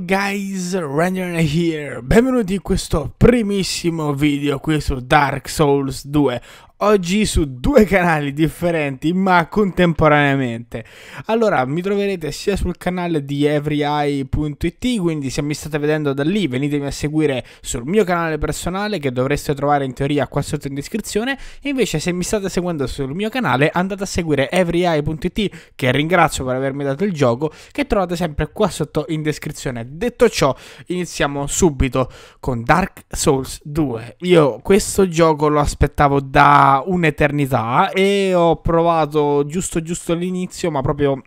guys, Ranger here, benvenuti in questo primissimo video qui su Dark Souls 2 oggi su due canali differenti ma contemporaneamente. Allora mi troverete sia sul canale di everyeye.it, quindi se mi state vedendo da lì venitemi a seguire sul mio canale personale che dovreste trovare in teoria qua sotto in descrizione, invece se mi state seguendo sul mio canale andate a seguire everyeye.it che ringrazio per avermi dato il gioco che trovate sempre qua sotto in descrizione. Detto ciò iniziamo subito con Dark Souls 2. Io questo gioco lo aspettavo da un'eternità e ho provato giusto giusto all'inizio, ma proprio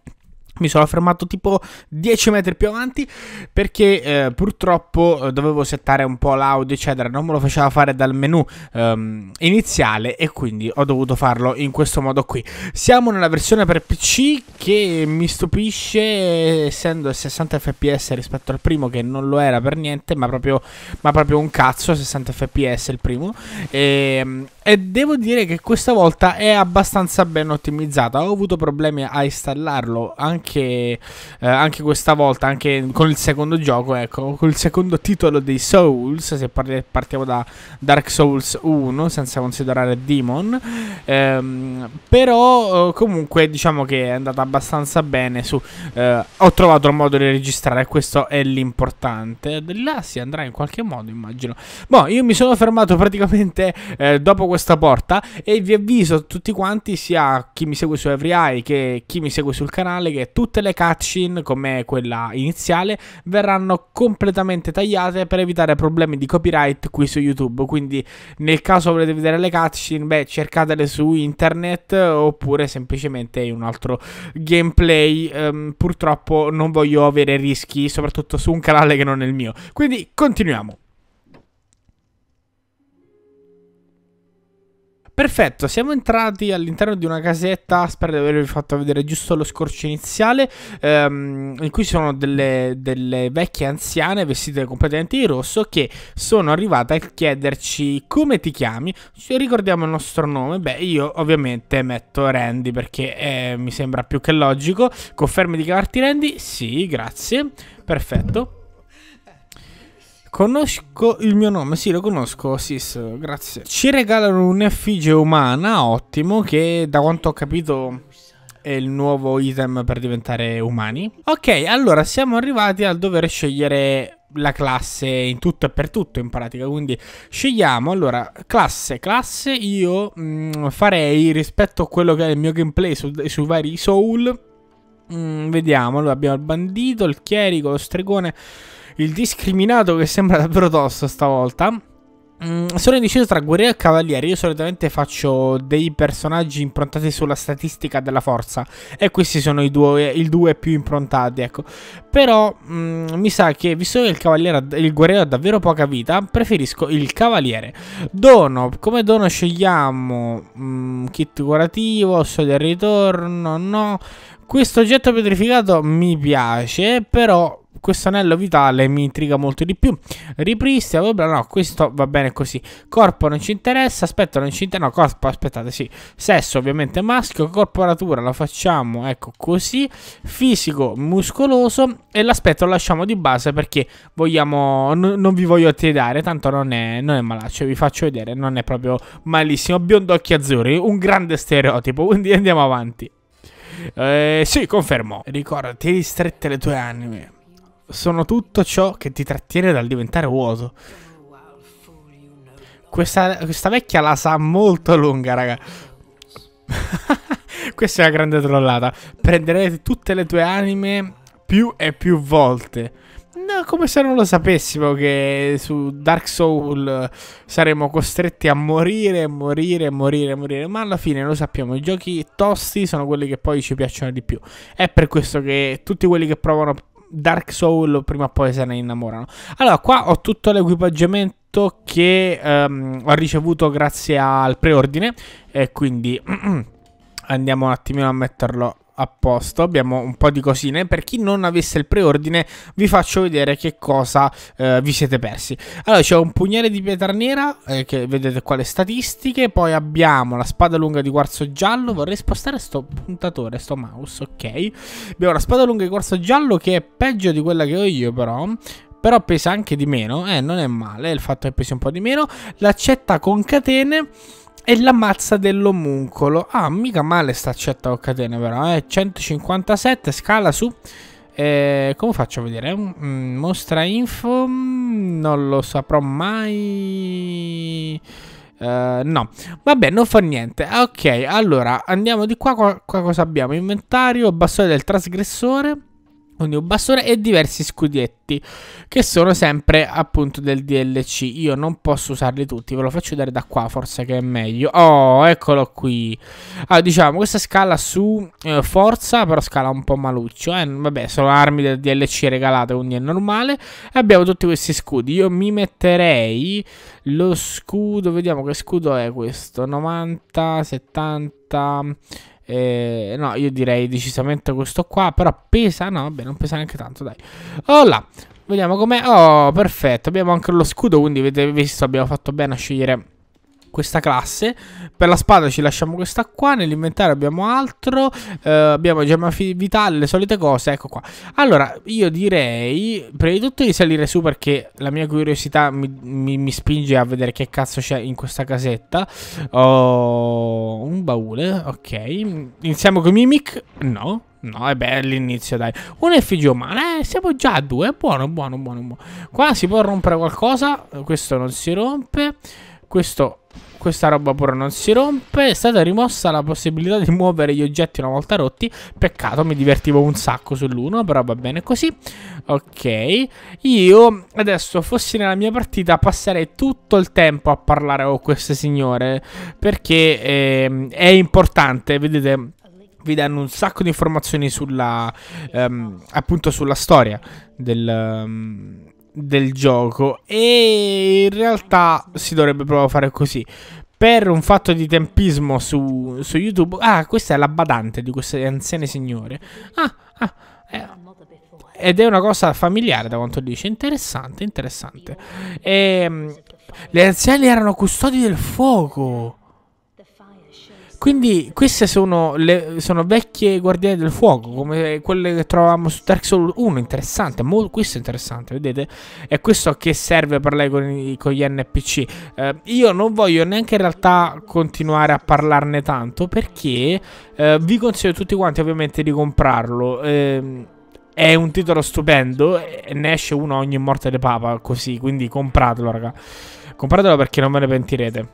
mi sono fermato tipo 10 metri più avanti perché eh, purtroppo eh, dovevo settare un po' l'audio eccetera, non me lo faceva fare dal menu ehm, iniziale e quindi ho dovuto farlo in questo modo qui. Siamo nella versione per PC che mi stupisce essendo 60 fps rispetto al primo che non lo era per niente ma proprio, ma proprio un cazzo 60 fps il primo e, ehm, e devo dire che questa volta è abbastanza ben ottimizzata. Ho avuto problemi a installarlo anche, eh, anche questa volta, anche con il secondo gioco, ecco, con il secondo titolo dei Souls, se partiamo da Dark Souls 1, senza considerare Demon. Ehm, però eh, comunque diciamo che è andata abbastanza bene su, eh, ho trovato il modo di registrare, questo è l'importante. Là si andrà in qualche modo, immagino. Boh, io mi sono fermato praticamente eh, dopo questo questa porta e vi avviso a tutti quanti, sia chi mi segue su Every Eye che chi mi segue sul canale, che tutte le cutscene, come quella iniziale, verranno completamente tagliate per evitare problemi di copyright qui su YouTube. Quindi nel caso volete vedere le cutscene, beh, cercatele su internet oppure semplicemente in un altro gameplay. Ehm, purtroppo non voglio avere rischi, soprattutto su un canale che non è il mio. Quindi continuiamo. Perfetto, siamo entrati all'interno di una casetta, spero di avervi fatto vedere giusto lo scorcio iniziale, ehm, in cui sono delle, delle, vecchie anziane vestite completamente di rosso che sono arrivate a chiederci come ti chiami, Ci ricordiamo il nostro nome, beh io ovviamente metto Randy perché eh, mi sembra più che logico, confermi di chiamarti Randy? Sì, grazie, perfetto. Conosco il mio nome, sì lo conosco, Sis, grazie. Ci regalano un'effigie umana, ottimo, che da quanto ho capito è il nuovo item per diventare umani. Ok, allora siamo arrivati al dover scegliere la classe in tutto e per tutto in pratica, quindi scegliamo, allora, classe, classe, io mh, mm, farei rispetto a quello che è il mio gameplay su, sui vari soul, mh, mm, vediamo, allora abbiamo il bandito, il chierico, lo stregone il discriminato che sembra davvero tosto stavolta. Mm, sono indeciso tra guerriero e cavaliere. Io solitamente faccio dei personaggi improntati sulla statistica della forza. E questi sono i due, i due più improntati, ecco. Però mm, mi sa che, visto che il, il guerriero ha davvero poca vita, preferisco il cavaliere. Dono, come dono scegliamo mm, kit curativo, so del ritorno, no. Questo oggetto pietrificato mi piace, però questo anello vitale mi intriga molto di più. Ripristina, bla no, questo va bene così. Corpo non ci interessa, aspetta, non ci interessa, no, corpo, aspettate, sì. Sesso ovviamente maschio, corporatura la facciamo, ecco, così. Fisico, muscoloso e l'aspetto lo lasciamo di base perché vogliamo, non vi voglio attirare, tanto non è, non è malaccio, cioè, vi faccio vedere, non è proprio malissimo. Biondo occhi azzurri, un grande stereotipo, quindi andiamo avanti. Eh, sì, confermo. Ricordati di strette le tue anime sono tutto ciò che ti trattiene dal diventare vuoto. Questa, questa vecchia la sa molto lunga, raga. Questa è una grande trollata. Prenderete tutte le tue anime più e più volte. No, come se non lo sapessimo che su Dark Soul saremmo costretti a morire, morire, morire, morire. Ma alla fine lo sappiamo, i giochi tosti sono quelli che poi ci piacciono di più. È per questo che tutti quelli che provano Dark Soul prima o poi se ne innamorano. Allora, qua ho tutto l'equipaggiamento che um, ho ricevuto grazie al preordine e quindi andiamo un attimino a metterlo a posto, abbiamo un po' di cosine. Per chi non avesse il preordine, vi faccio vedere che cosa eh, vi siete persi. Allora, c'è un pugnale di pietra nera, eh, che vedete qua le statistiche. Poi abbiamo la spada lunga di quarzo giallo. Vorrei spostare sto puntatore, sto mouse, ok. Abbiamo la spada lunga di quarzo giallo, che è peggio di quella che ho io, però. Però pesa anche di meno, eh, non è male il fatto che pesi un po' di meno. L'accetta con catene e la mazza dell'omuncolo. Ah, mica male sta accetta con catene, però, eh. 157, scala su... Eh, come faccio a vedere? Mm, mm, mostra info... Mm, non lo saprò mai... Uh, no, vabbè, non fa niente. Ok, allora andiamo di qua. Qua, qua cosa abbiamo? Inventario, bastone del trasgressore quindi un bastone e diversi scudetti che sono sempre appunto del DLC. Io non posso usarli tutti, ve lo faccio vedere da qua forse che è meglio. Oh, eccolo qui. Allora, ah, diciamo, questa scala su eh, forza, però scala un po' maluccio. Eh, vabbè, sono armi del DLC regalate, quindi è normale. E abbiamo tutti questi scudi. Io mi metterei lo scudo, vediamo che scudo è questo. 90, 70... Eh, no, io direi decisamente questo qua. Però pesa, no, vabbè, non pesa neanche tanto, dai. Allora, vediamo com'è. Oh, perfetto. Abbiamo anche lo scudo, quindi avete visto, abbiamo fatto bene a scegliere questa classe. Per la spada ci lasciamo questa qua, nell'inventario abbiamo altro, eh, abbiamo gemma vitale, le solite cose, ecco qua. Allora, io direi, prima di tutto di salire su perché la mia curiosità mi, mi, mi spinge a vedere che cazzo c'è in questa casetta. Oh, un baule, ok. Iniziamo con Mimic? No, No, è bello l'inizio, dai. effigio umano. eh, siamo già a due. Buono, buono, buono, buono. Qua si può rompere qualcosa. Questo non si rompe. Questo questa roba pure non si rompe. È stata rimossa la possibilità di muovere gli oggetti una volta rotti. Peccato, mi divertivo un sacco sull'uno, però va bene così. Ok, io adesso fossi nella mia partita passerei tutto il tempo a parlare con queste signore perché eh, è importante, vedete vi danno un sacco di informazioni sulla, um, appunto sulla storia del, um, del gioco e in realtà si dovrebbe proprio fare così. Per un fatto di tempismo su, su YouTube... Ah, questa è la badante di queste anziane signore. Ah, ah, eh, ed è una cosa familiare da quanto dice. Interessante, interessante. E, ehm, le anziane erano custodi del fuoco. Quindi queste sono, le, sono vecchie guardiane del fuoco, come quelle che trovavamo su Dark Souls 1, interessante, molto, questo è interessante, vedete? È questo che serve parlare con, con gli NPC. Eh, io non voglio neanche in realtà continuare a parlarne tanto perché eh, vi consiglio tutti quanti ovviamente di comprarlo. Eh, è un titolo stupendo, ne esce uno ogni morte di papa così, quindi compratelo raga. Compratelo perché non ve ne pentirete.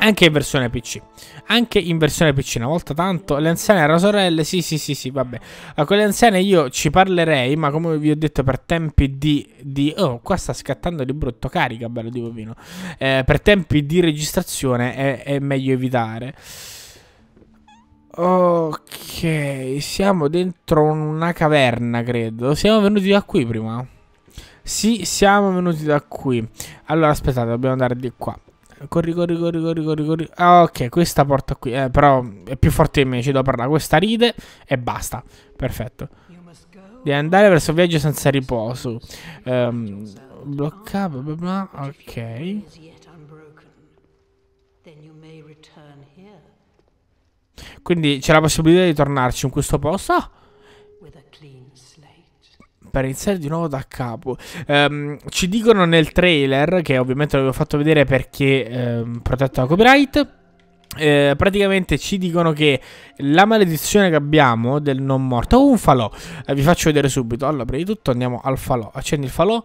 Anche in versione PC. Anche in versione PC. Una volta tanto le anziane erano sorelle. Sì, sì, sì, sì, vabbè. A ah, quelle anziane io ci parlerei, ma come vi ho detto per tempi di... di oh, qua sta scattando di brutto. Carica, bello di bovino. Eh, per tempi di registrazione è, è meglio evitare. Ok, siamo dentro una caverna, credo. Siamo venuti da qui prima. Sì, siamo venuti da qui. Allora, aspettate, dobbiamo andare di qua. Corri, corri, corri, corri, corri, corri. Ah, ok, questa porta qui. Eh, però è più forte di me, ci devo parlare. Questa ride e basta. Perfetto. Devi andare verso il viaggio senza riposo. Um, ehm, blocca, bla bla bla. Ok. Quindi c'è la possibilità di tornarci in questo posto. Ah, per iniziare di nuovo da capo. Um, ci dicono nel trailer, che ovviamente l'avevo fatto vedere perché um, ehm, protetto da copyright. Eh, praticamente ci dicono che la maledizione che abbiamo del non morto. Oh, un falò. Eh, vi faccio vedere subito. Allora, prima di tutto andiamo al falò. Accendi il falò.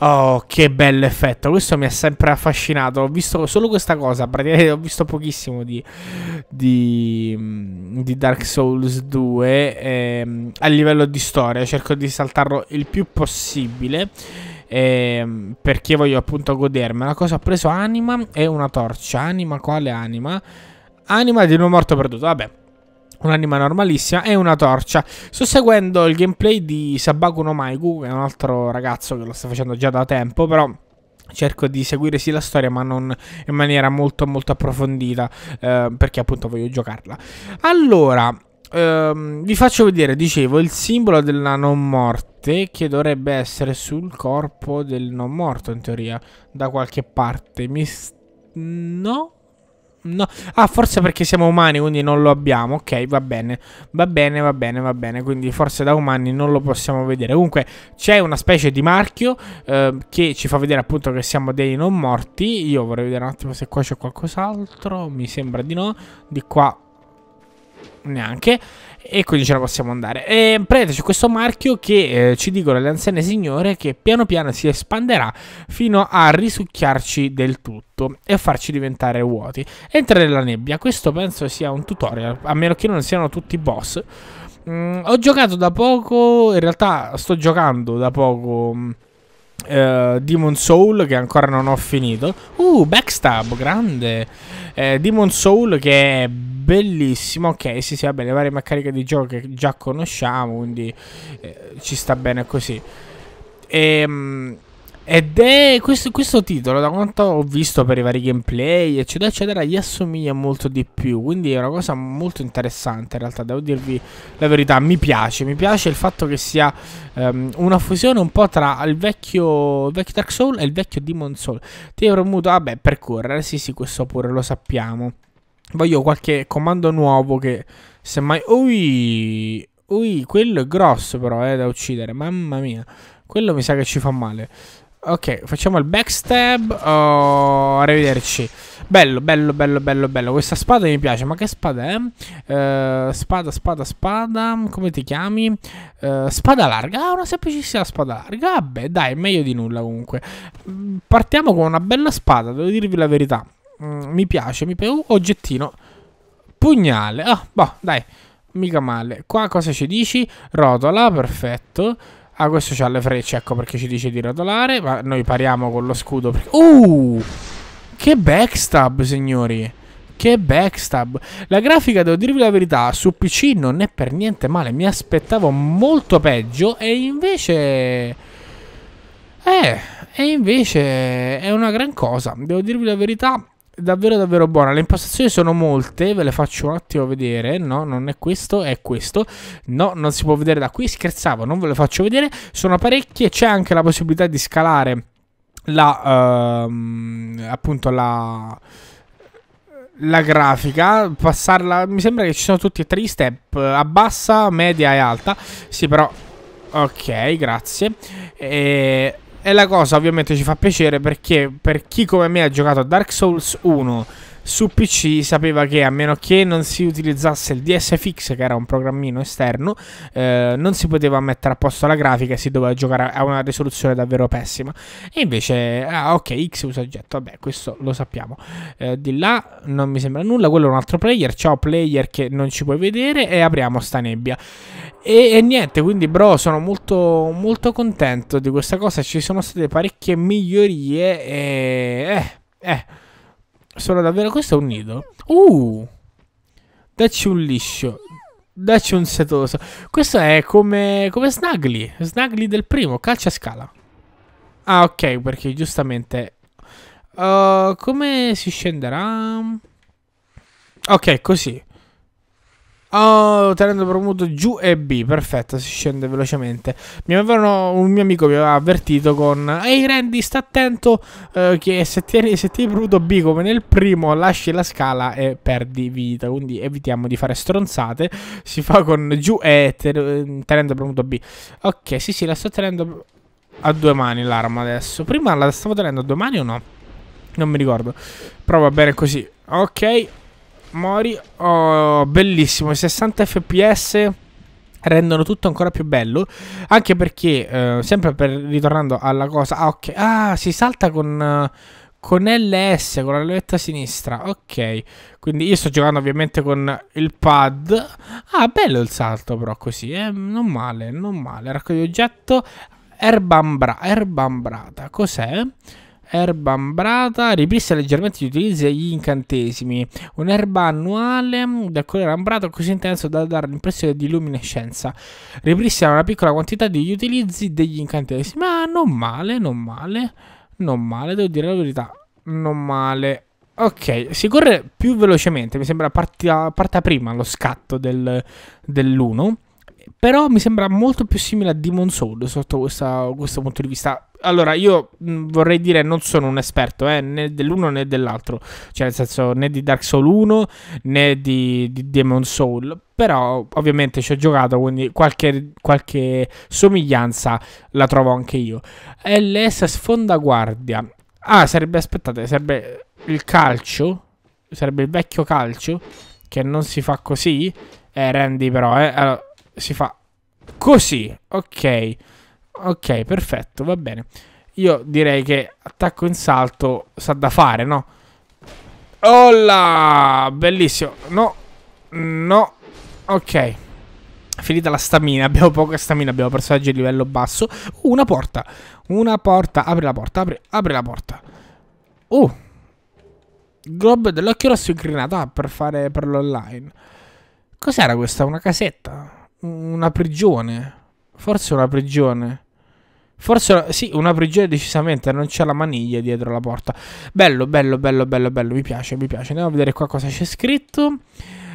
Oh, che bello effetto. Questo mi ha sempre affascinato. Ho visto solo questa cosa. Praticamente ho visto pochissimo di, di, mm, di Dark Souls 2 ehm, a livello di storia. Cerco di saltarlo il più possibile. Ehm, perché voglio appunto godermela. Cosa ho preso? Anima e una torcia. Anima, quale anima? Anima di uno morto perduto. Vabbè un'anima normalissima e una torcia. Sto seguendo il gameplay di Sabaku no Maigu, che è un altro ragazzo che lo sta facendo già da tempo, però cerco di seguire sì la storia ma non in maniera molto molto approfondita eh, perché appunto voglio giocarla. Allora, ehm, vi faccio vedere, dicevo, il simbolo della non morte che dovrebbe essere sul corpo del non morto in teoria, da qualche parte. Mi... No, No. Ah, forse perché siamo umani, quindi non lo abbiamo. Ok, va bene. Va bene, va bene, va bene. Quindi forse da umani non lo possiamo vedere. Comunque c'è una specie di marchio eh, che ci fa vedere appunto che siamo dei non morti. Io vorrei vedere un attimo se qua c'è qualcos'altro. Mi sembra di no. Di qua neanche e quindi ce la possiamo andare. E ehm, prete c'è questo marchio che eh, ci dicono le anziane signore che piano piano si espanderà fino a risucchiarci del tutto e farci diventare vuoti. Entra nella nebbia, questo penso sia un tutorial, a meno che non siano tutti boss. Mm, ho giocato da poco, in realtà sto giocando da poco mm, uh, Demon Soul che ancora non ho finito. Uh, Backstab, grande. Uh, Demon Soul che è bellissimo. Ok, sì, sì, vabbè, le varie meccaniche di gioco che già conosciamo, quindi eh, ci sta bene così. Ehm... Ed è questo, questo, titolo, da quanto ho visto per i vari gameplay, eccetera, eccetera, gli assomiglia molto di più. Quindi è una cosa molto interessante, in realtà, devo dirvi la verità. Mi piace, mi piace il fatto che sia um, una fusione un po' tra il vecchio, il vecchio Dark Soul e il vecchio Demon Soul. Ti avrò muto, vabbè, per correre, sì, sì, questo pure lo sappiamo. Voglio qualche comando nuovo che semmai... Ui, ui, quello è grosso però, eh, da uccidere, mamma mia. Quello mi sa che ci fa male. Ok, facciamo il backstab. Oh, arrivederci. Bello, bello, bello, bello, bello. Questa spada mi piace. Ma che spada è? Eh, spada, spada, spada. Come ti chiami? Eh, spada larga. Ah, una semplicissima spada larga. Vabbè, ah, dai, meglio di nulla comunque. Partiamo con una bella spada, devo dirvi la verità. Mm, mi piace, mi piace. Uh, oggettino. Pugnale. Ah, boh, dai. Mica male. Qua cosa ci dici? Rotola, perfetto. Ah, questo c'ha le frecce, ecco perché ci dice di rotolare. Ma noi pariamo con lo scudo. Perché... Uh! Che backstab, signori! Che backstab. La grafica, devo dirvi la verità, su PC non è per niente male. Mi aspettavo molto peggio e invece... Eh, e invece è una gran cosa. Devo dirvi la verità, davvero davvero buona. Le impostazioni sono molte, ve le faccio un attimo vedere. No, non è questo, è questo. No, non si può vedere da qui, scherzavo, non ve le faccio vedere. Sono parecchie, c'è anche la possibilità di scalare la uh, appunto la la grafica, passarla, mi sembra che ci sono tutti e tre i step, eh, a bassa, media e alta. Sì, però Ok, grazie. E e la cosa ovviamente ci fa piacere perché per chi come me ha giocato a Dark Souls 1 su PC sapeva che a meno che non si utilizzasse il DSFX, che era un programmino esterno, eh, non si poteva mettere a posto la grafica e si doveva giocare a una risoluzione davvero pessima. E invece, ah ok, X usa oggetto, vabbè, questo lo sappiamo. Eh, di là non mi sembra nulla, quello è un altro player, ciao player che non ci puoi vedere e apriamo sta nebbia. E, e niente, quindi bro, sono molto, molto contento di questa cosa, ci sono state parecchie migliorie e... Eh, eh. Sono davvero questo è un nido? Uh! Dacci un liscio. Dacci un setoso. Questo è come, come Snuggly. Snugly del primo, calcia a scala. Ah, ok, perché giustamente... Uh, come si scenderà? Ok, così. Oh, tenendo premuto giù e B, perfetto, si scende velocemente. Mi avevano, un mio amico mi aveva avvertito con Ehi Randy, sta attento eh, che se tieni, se tieni premuto B come nel primo lasci la scala e perdi vita, quindi evitiamo di fare stronzate. Si fa con giù e ten tenendo premuto B. Ok, sì sì, la sto tenendo a due mani l'arma adesso. Prima la stavo tenendo a due mani o no? Non mi ricordo. Però va bene così. Ok, Mori, oh, bellissimo, 60 fps rendono tutto ancora più bello anche perché eh, sempre per, ritornando alla cosa ah ok ah si salta con con LS con la levetta sinistra ok quindi io sto giocando ovviamente con il pad ah bello il salto però così eh? non male non male raccoglie oggetto erbambrata erbambrata cos'è Erba ambrata, ripristina leggermente gli utilizzi degli incantesimi. Un'erba annuale dal colore ambrato così intenso da dare l'impressione di luminescenza. Ripristina una piccola quantità degli utilizzi degli incantesimi. Ma non male, non male, non male, devo dire la verità, non male. Ok, si corre più velocemente, mi sembra parta, parta prima lo scatto del, dell'1, però mi sembra molto più simile a Demon Soul sotto questa, questo punto di vista allora, io mm, vorrei dire, non sono un esperto eh, né dell'uno né dell'altro, cioè nel senso né di Dark Souls 1 né di, di Demon Soul, però ovviamente ci ho giocato, quindi qualche, qualche somiglianza la trovo anche io. LS guardia Ah, sarebbe, aspettate, sarebbe il calcio, sarebbe il vecchio calcio, che non si fa così. Eh, Randy però, eh, allora, si fa così, ok. Ok, perfetto, va bene. Io direi che attacco in salto sa da fare, no? Olla! Bellissimo. No. No. Ok. Finita la stamina, abbiamo poca stamina, abbiamo personaggi di livello basso. Uh, una porta. Una porta. Apri la porta, apri, apri la porta. Uh. Glob dell'occhio rosso incrinato. Ah, per fare per l'online. Cos'era questa? Una casetta? Una prigione? Forse una prigione. Forse sì, una prigione decisamente, non c'è la maniglia dietro la porta. Bello, bello, bello, bello, bello, mi piace, mi piace. Andiamo a vedere qua cosa c'è scritto. Uh,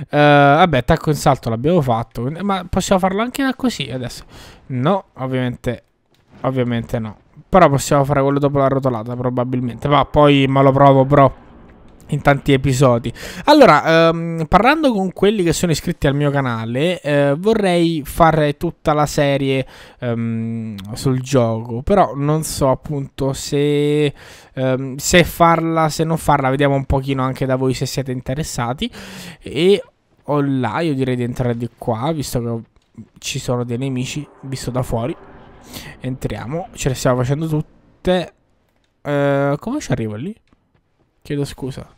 vabbè, attacco in salto l'abbiamo fatto, ma possiamo farlo anche da così adesso? No, ovviamente, ovviamente no. Però possiamo fare quello dopo la rotolata probabilmente. Ma poi me lo provo, bro in tanti episodi. Allora, ehm, parlando con quelli che sono iscritti al mio canale, eh, vorrei fare tutta la serie ehm, sul gioco, però non so appunto se, ehm, se farla, se non farla, vediamo un pochino anche da voi se siete interessati. E ho là, io direi di entrare di qua, visto che ci sono dei nemici, visto da fuori. Entriamo, ce le stiamo facendo tutte. Eh, come ci arrivo lì? Chiedo scusa.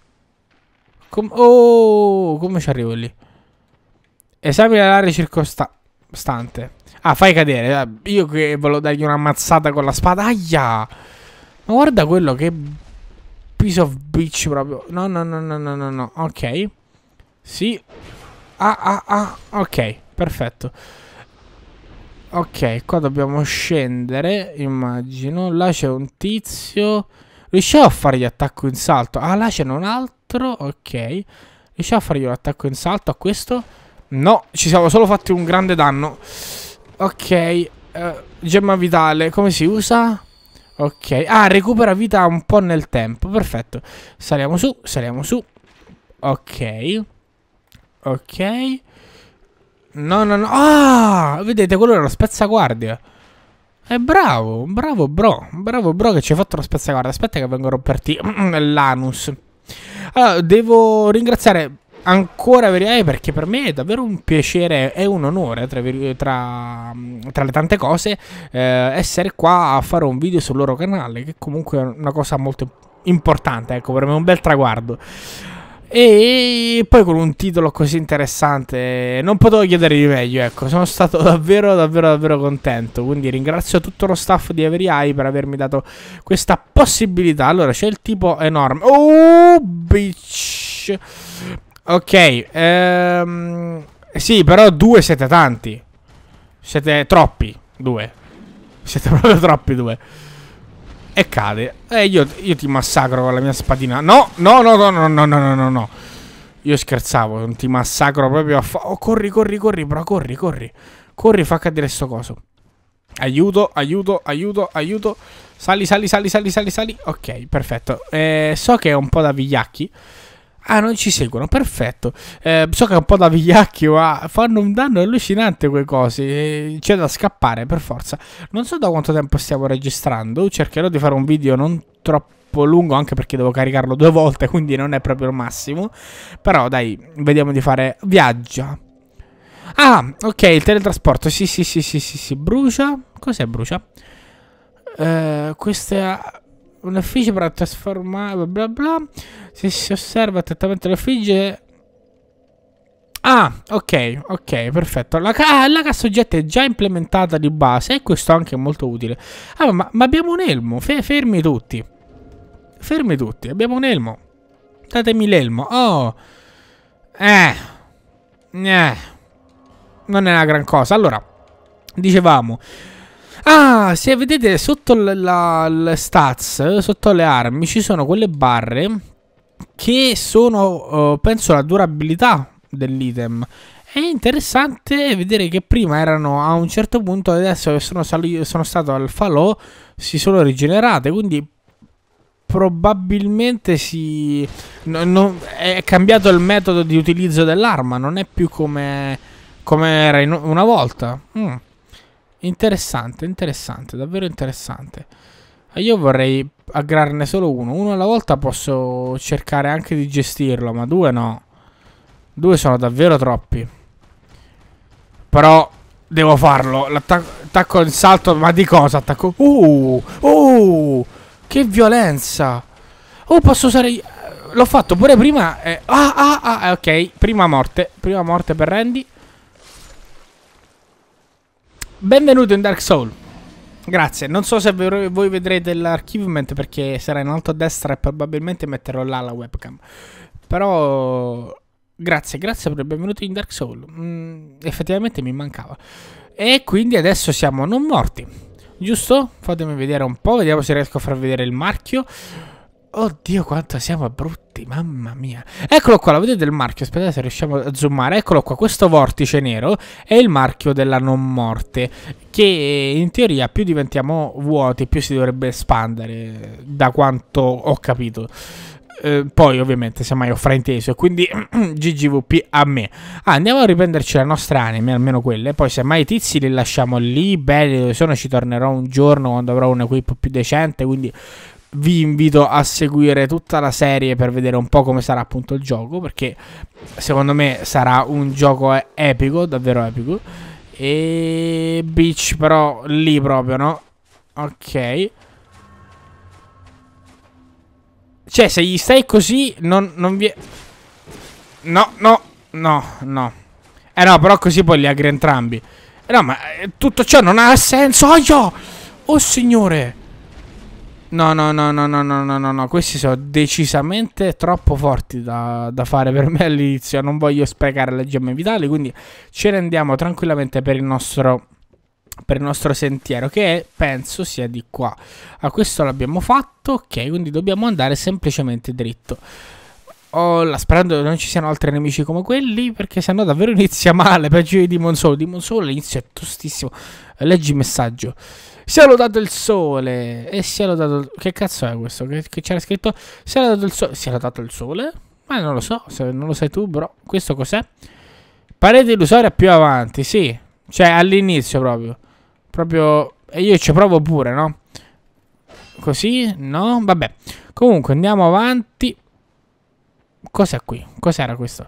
Com oh, come ci arrivo lì? Esamina l'area circostante. Ah, fai cadere. Io che volevo dargli una mazzata con la spada. Aia! Ma guarda quello che piece of bitch proprio. No, no, no, no, no, no, no. Ok. Sì. Ah, ah, ah. Ok, perfetto. Ok, qua dobbiamo scendere, immagino. Là c'è un tizio. Riusciamo a fare gli attacco in salto? Ah, là c'è un altro. 4, ok. Riusciamo a fargli un attacco in salto a questo? No, ci siamo solo fatti un grande danno. Ok, uh, gemma vitale, come si usa? Ok, ah, recupera vita un po' nel tempo, perfetto. Saliamo su, saliamo su. Ok. Ok. No, no, no. Ah, vedete, quello era lo spezzaguardia. E bravo, bravo bro, bravo bro che ci hai fatto lo spezzaguardia. Aspetta che vengo a romperti l'anus. Allora, devo ringraziare ancora Veriai perché per me è davvero un piacere, e un onore tra, tra, tra le tante cose eh, essere qua a fare un video sul loro canale che comunque è una cosa molto importante, ecco per me è un bel traguardo. E poi con un titolo così interessante non potevo chiedere di meglio, ecco, sono stato davvero davvero davvero contento, quindi ringrazio tutto lo staff di Avery Eye per avermi dato questa possibilità. Allora, c'è il tipo enorme. Oh, bitch. Ok, ehm, sì, però due siete tanti. Siete troppi, due. Siete proprio troppi, due e cade. E io, io, ti massacro con la mia spadina. No, no, no, no, no, no, no, no, no. Io scherzavo, non ti massacro proprio a fa... Oh, corri, corri, corri, bro, corri, corri. Corri, fa cadere sto coso. Aiuto, aiuto, aiuto, aiuto. Sali, sali, sali, sali, sali, sali. Ok, perfetto. Eh, so che è un po' da vigliacchi. Ah, non ci seguono, perfetto. Eh, so che è un po' da vigliacchio, ma fanno un danno allucinante quei cosi. Eh, c'è da scappare, per forza. Non so da quanto tempo stiamo registrando. Cercherò di fare un video non troppo lungo, anche perché devo caricarlo due volte, quindi non è proprio il massimo. Però dai, vediamo di fare... Viaggia. Ah, ok, il teletrasporto. Sì, sì, sì, sì, sì, sì. Brucia. Cos'è brucia? Eh, questa... Un'effigie per trasformare bla bla Se si osserva attentamente l'effigie Ah, ok, ok, perfetto. La, ca la cassa oggetti è già implementata di base e questo anche è molto utile. Ah, ma, ma abbiamo un elmo. Fe fermi tutti. Fermi tutti, abbiamo un elmo. Datemi l'elmo. Oh. Eh. Eh. Non è una gran cosa. Allora, dicevamo... Ah, se vedete sotto le stats, sotto le armi, ci sono quelle barre che sono, uh, penso, la durabilità dell'item. È interessante vedere che prima erano a un certo punto, adesso che sono, sono stato al falò, si sono rigenerate, quindi probabilmente si no, no, è cambiato il metodo di utilizzo dell'arma, non è più come, come era in, una volta. Mm. Interessante, interessante, davvero interessante. Eh, io vorrei aggrarne solo uno. Uno alla volta posso cercare anche di gestirlo, ma due no. Due sono davvero troppi. Però devo farlo. L'attacco in salto, ma di cosa attacco? Uh! Uh! Che violenza! Oh, posso usare... Eh, l'ho fatto pure prima... Eh, ah, ah, ah, ok. Prima morte. Prima morte per Randy. Benvenuto in Dark Soul. Grazie, non so se voi vedrete l'archivement perché sarà in alto a destra e probabilmente metterò là la webcam. Però grazie, grazie per il benvenuto in Dark Soul. Mm, effettivamente mi mancava. E quindi adesso siamo non morti. Giusto? Fatemi vedere un po', vediamo se riesco a far vedere il marchio. Oddio quanto siamo brutti, mamma mia. Eccolo qua, lo vedete il marchio? Aspettate se riusciamo a zoomare. Eccolo qua, questo vortice nero è il marchio della non morte. Che in teoria più diventiamo vuoti, più si dovrebbe espandere, da quanto ho capito. Eh, poi ovviamente se mai ho frainteso quindi GGVP a me ah, andiamo a riprenderci le nostre anime almeno quelle poi se mai i tizi li lasciamo lì belli dove sono ci tornerò un giorno quando avrò un equip più decente quindi vi invito a seguire tutta la serie per vedere un po' come sarà appunto il gioco, perché secondo me sarà un gioco epico, davvero epico. E Beach però lì proprio, no? Ok. Cioè, se gli stai così, non, non vi... No, no, no, no. Eh no, però così poi li agri entrambi. Eh no, ma eh, tutto ciò non ha senso. Oh, io! oh signore! No, no, no, no, no, no, no, no, no. Questi sono decisamente troppo forti da, da fare per me all'inizio. Non voglio sprecare le gemme vitali, quindi ce ne andiamo tranquillamente per il nostro per il nostro sentiero che penso sia di qua a questo l'abbiamo fatto ok quindi dobbiamo andare semplicemente dritto Oh, sperando che non ci siano altri nemici come quelli, perché sennò davvero inizia male, peggio di Demon Soul. Demon Soul all'inizio è tostissimo. Leggi il messaggio. Si è lodato il sole. E si è lodato... Che cazzo è questo? Che, che c'era scritto? Sia lodato il sole. Sia lodato il sole? Ma non lo so, se non lo sai tu, bro. Questo cos'è? Parete illusoria più avanti, sì. Cioè, all'inizio proprio. Proprio... E io ci provo pure, no? Così? No? Vabbè. Comunque, andiamo avanti. Cos'è qui? Cos'era questo?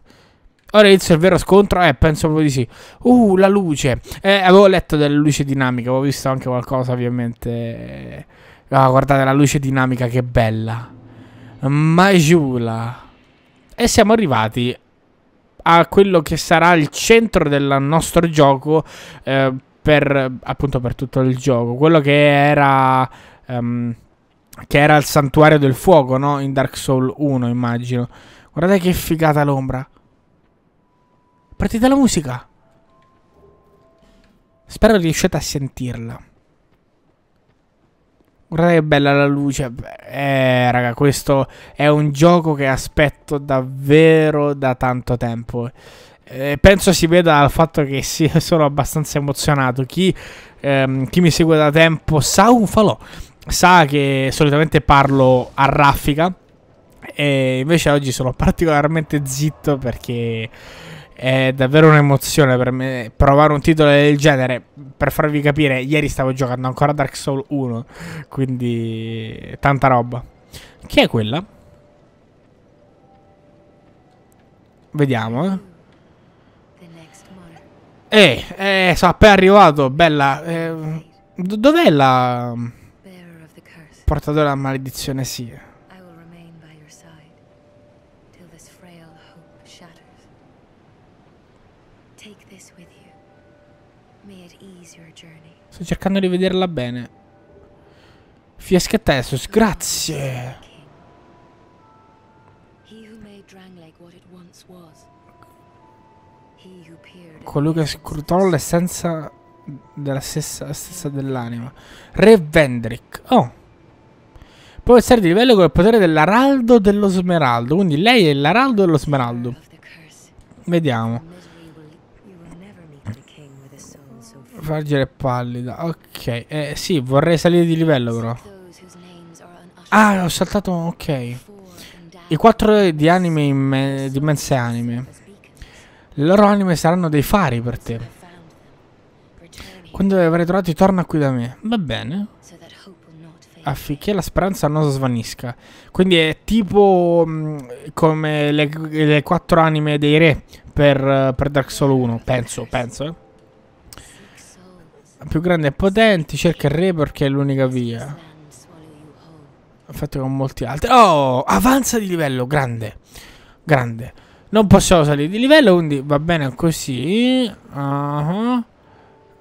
Ora inizia il vero scontro? Eh, penso proprio di sì. Uh, la luce. Eh, avevo letto della luce dinamica, avevo visto anche qualcosa ovviamente. Ah, guardate la luce dinamica, che bella. Majula. E siamo arrivati a quello che sarà il centro del nostro gioco eh, per, appunto per tutto il gioco. Quello che era... Um, che era il santuario del fuoco, no? In Dark Souls 1, immagino. Guardate che figata l'ombra. Partita la musica. Spero riusciate a sentirla. Guardate che bella la luce. Eh, raga, questo è un gioco che aspetto davvero da tanto tempo. Eh, penso si veda dal fatto che sono abbastanza emozionato. Chi, ehm, chi mi segue da tempo sa un falò. Sa che solitamente parlo a raffica e invece oggi sono particolarmente zitto perché è davvero un'emozione per me provare un titolo del genere. Per farvi capire, ieri stavo giocando ancora Dark Souls 1, quindi tanta roba. Chi è quella? Vediamo, eh. Eh, eh sono appena arrivato, bella. Eh, dov'è la... Portatore della maledizione, sì. Sto cercando di vederla bene. Fiaschetta Tesos, grazie. Colui che scrutò l'essenza della stessa, stessa dell'anima. Re Vendrick. Oh. Può essere di livello con il potere dell'araldo dello smeraldo. Quindi lei è l'araldo dello smeraldo. Vediamo. Vergine pallida. Ok. Eh, sì, vorrei salire di livello però. Ah, ho saltato... Ok. I quattro di anime imme, di immense anime. Le loro anime saranno dei fari per te. Quando li avrai trovati torna qui da me. Va bene. Affinché la speranza non svanisca. Quindi è tipo mh, mm, come le, le, quattro anime dei re per, per Dark Souls 1. Penso, penso. Eh più grande e potente, cerca il re perché è l'unica via. Fatto con molti altri. Oh, avanza di livello, grande. Grande. Non possiamo salire di livello, quindi va bene così. Uh -huh.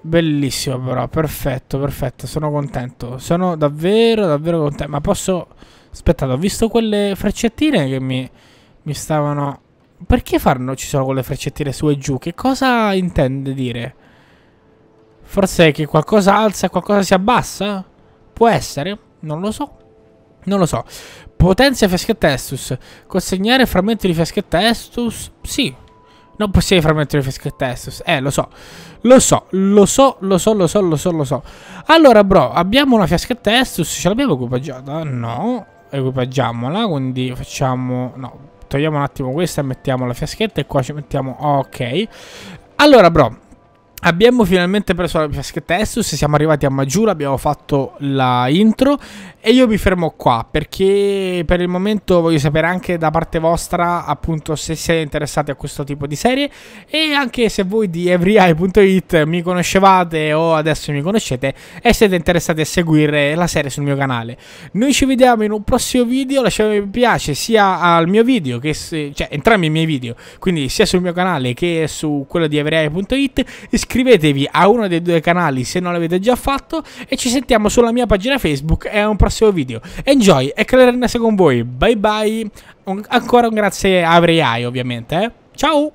Bellissimo però, perfetto, perfetto, sono contento. Sono davvero, davvero contento. Ma posso... Aspettate, ho visto quelle freccettine che mi, mi stavano... Perché fanno ci sono quelle freccettine su e giù? Che cosa intende dire? Forse è che qualcosa alza e qualcosa si abbassa? Può essere? Non lo so. Non lo so. Potenzia fiaschetta Estus. Consegnare frammenti di fiaschetta Estus? Sì. Non possiede frammenti di fiaschetta Estus. Eh, lo so. Lo so, lo so, lo so, lo so, lo so, lo so. Allora, bro, abbiamo una fiaschetta Estus. Ce l'abbiamo equipaggiata? No. Equipaggiamola, quindi facciamo... No, togliamo un attimo questa e mettiamo la fiaschetta e qua ci mettiamo... Ok. Allora, bro, Abbiamo finalmente preso la Flask Testus, siamo arrivati a Maggiura, abbiamo fatto la intro e io mi fermo qua perché per il momento voglio sapere anche da parte vostra appunto se siete interessati a questo tipo di serie e anche se voi di everyeye.it mi conoscevate o adesso mi conoscete e siete interessati a seguire la serie sul mio canale. Noi ci vediamo in un prossimo video, lasciate mi piace sia al mio video che se, cioè entrambi i miei video, quindi sia sul mio canale che su quello di everyeye.it iscrivetevi a uno dei due canali se non l'avete già fatto e ci sentiamo sulla mia pagina Facebook e a un prossimo video. Enjoy e che la rinasce con voi. Bye bye. Un, ancora un grazie a Avreiai ovviamente. Eh. Ciao!